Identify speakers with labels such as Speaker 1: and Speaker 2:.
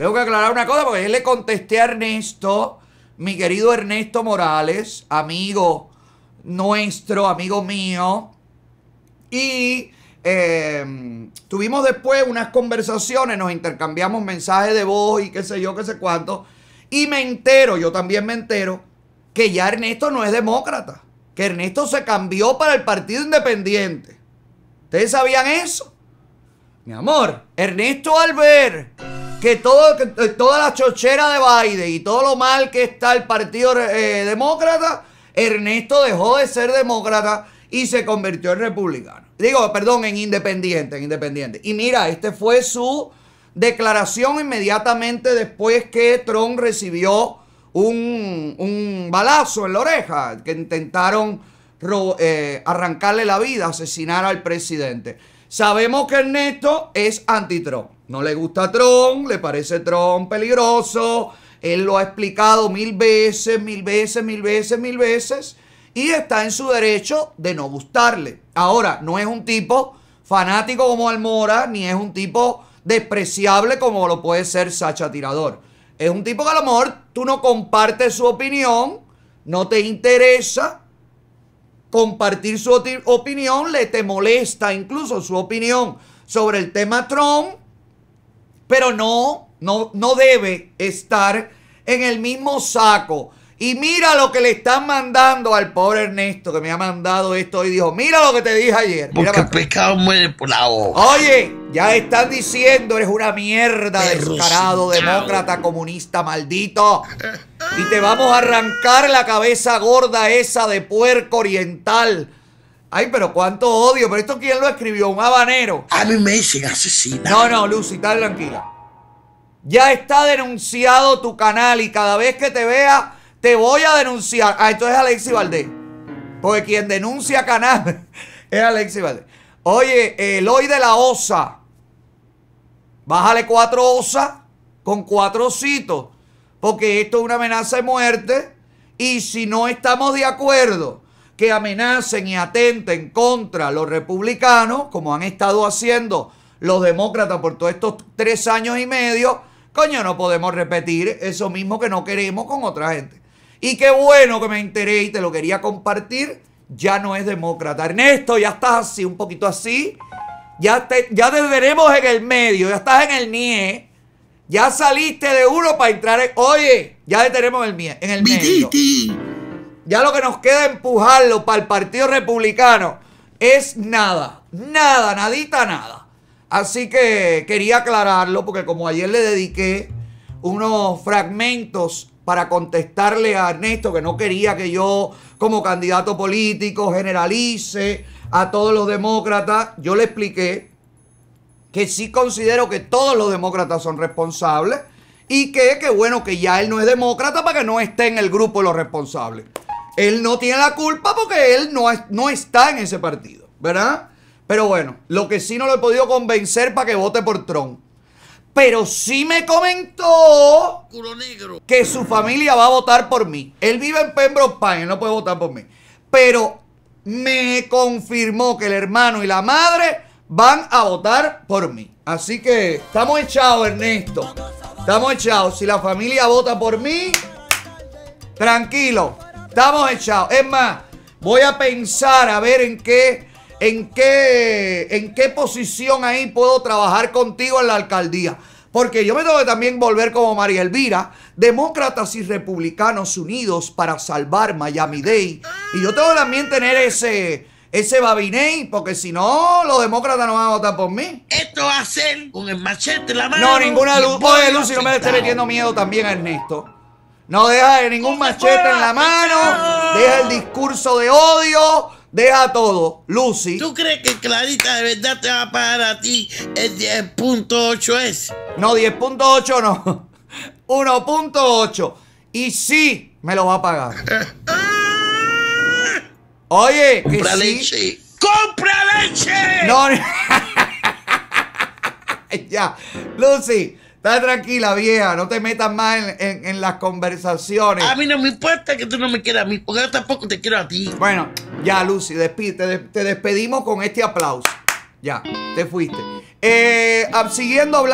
Speaker 1: Tengo que aclarar una cosa porque él le contesté a Ernesto, mi querido Ernesto Morales, amigo nuestro, amigo mío. Y em, tuvimos después unas conversaciones, nos intercambiamos mensajes de voz y qué sé yo, qué sé cuánto. Y me entero, yo también me entero, que ya Ernesto no es demócrata, que Ernesto se cambió para el Partido Independiente. ¿Ustedes sabían eso? Mi amor, Ernesto Albert que, eh, toda la chochera de Biden y todo lo mal que está el Partido eh, Demócrata, Ernesto dejó de ser demócrata y se convirtió en republicano. Digo, perdón, en independiente, en independiente. Y mira, este fue su declaración inmediatamente después que Trump recibió un, balazo en la oreja, que intentaron eh, arrancarle la vida, asesinar al presidente. Sabemos que Ernesto es anti-Trump. No le gusta Trump, le parece Trump peligroso. Él lo ha explicado mil veces, mil veces, mil veces, mil veces. Y está en su derecho de no gustarle. Ahora, no es un tipo fanático como Almora, ni es un tipo despreciable como lo puede ser Sacha Tirador. Es un tipo que a lo mejor tú no compartes su opinión, no te interesa compartir su opinión, le te molesta incluso su opinión sobre el tema Trump pero no, no, no debe estar en el mismo saco. Y mira lo que le están mandando al pobre Ernesto que me ha mandado esto y dijo, mira lo que te dije ayer. Porque el pescado muere por la boca. Oye, ya están diciendo, eres una mierda, descarado, demócrata, comunista, maldito. Y te vamos a arrancar la cabeza gorda esa de puerco oriental Ay, pero cuánto odio. Pero esto, ¿quién lo escribió? ¿Un habanero? A mí me dicen asesina. No, no, Lucy, está tranquila. Ya está denunciado tu canal y cada vez que te vea, te voy a denunciar. Ah, esto es Alexi Valdés. Porque quien denuncia canal es Alexi Valdés. Oye, el hoy de la Osa. Bájale cuatro osas con cuatro ositos. Porque esto es una amenaza de muerte. Y si no estamos de acuerdo que amenacen y atenten contra los republicanos, como han estado haciendo los demócratas por todos estos tres años y medio, coño, no podemos repetir eso mismo que no queremos con otra gente. Y qué bueno que me enteré y te lo quería compartir. Ya no es demócrata. Ernesto, ya estás así, un poquito así. Ya te, ya en el medio, ya estás en el NIE. Ya saliste de uno para entrar en... Oye, ya te tenemos en el, en el medio. Ya lo que nos queda empujarlo para el Partido Republicano es nada, nada, nadita, nada. Así que quería aclararlo porque como ayer le dediqué unos fragmentos para contestarle a Ernesto que no quería que yo como candidato político generalice a todos los demócratas, yo le expliqué que sí considero que todos los demócratas son responsables y que, qué bueno que ya él no es demócrata para que no esté en el grupo de los responsables. Él no tiene la culpa porque él no, está en ese partido, ¿verdad? Pero bueno, lo que sí no lo he podido convencer para que vote por Trump. Pero sí me comentó que su familia va a votar por mí. Él vive en Pembroke Pines, no puede votar por mí. Pero me confirmó que el hermano y la madre van a votar por mí. Así que estamos echados, Ernesto. Estamos echados. Si la familia vota por mí, tranquilo. Estamos echados. Es más, voy a pensar a ver en qué, en qué, en qué posición ahí puedo trabajar contigo en la alcaldía. Porque yo me tengo que también volver como María Elvira, demócratas y republicanos unidos para salvar Miami Day. Y yo tengo que también tener ese, ese babiney, porque si no, los demócratas no van a votar por mí. Esto va a ser con el machete en la mano. No, ninguna luz. Oye, Lucy, no me esté metiendo miedo también a Ernesto. No deja de ningún machete en la mano. Deja el discurso de odio. Deja todo. Lucy. ¿Tú crees que Clarita de verdad te va a pagar a ti el 10.8 es? No, 10.8 no. 1.8. Y sí me lo va a pagar. Oye, compra leche. ¡Compra leche! No, ya. Lucy, Está tranquila, vieja, no te metas más en, las conversaciones. A mí no me importa que tú no me quieras a mí, porque yo tampoco te quiero a ti. Bueno, ya, Lucy, te, te despedimos con este aplauso. Ya, te fuiste. Eh, ah, siguiendo hablando.